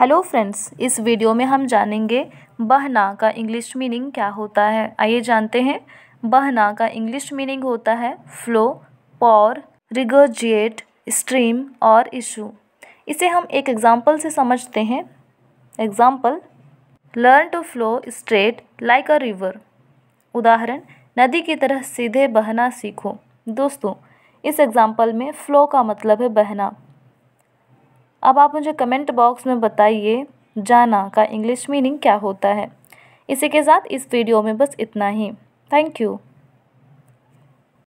hello friends इस video में हम जानेंगे बहना का इंग्लिश मीनिंग क्या होता है आइए जानते हैं बहना का इंग्लिश मीनिंग होता है फ्लो पॉर रिगोजिएट स्ट्रीम और इशू इसे हम एक एग्ज़ाम्पल से समझते हैं example learn to flow straight like a river उदाहरण नदी की तरह सीधे बहना सीखो दोस्तों इस एग्ज़ाम्पल में फ़्लो का मतलब है बहना अब आप मुझे कमेंट बॉक्स में बताइए जाना का इंग्लिश मीनिंग क्या होता है इसी के साथ इस वीडियो में बस इतना ही थैंक यू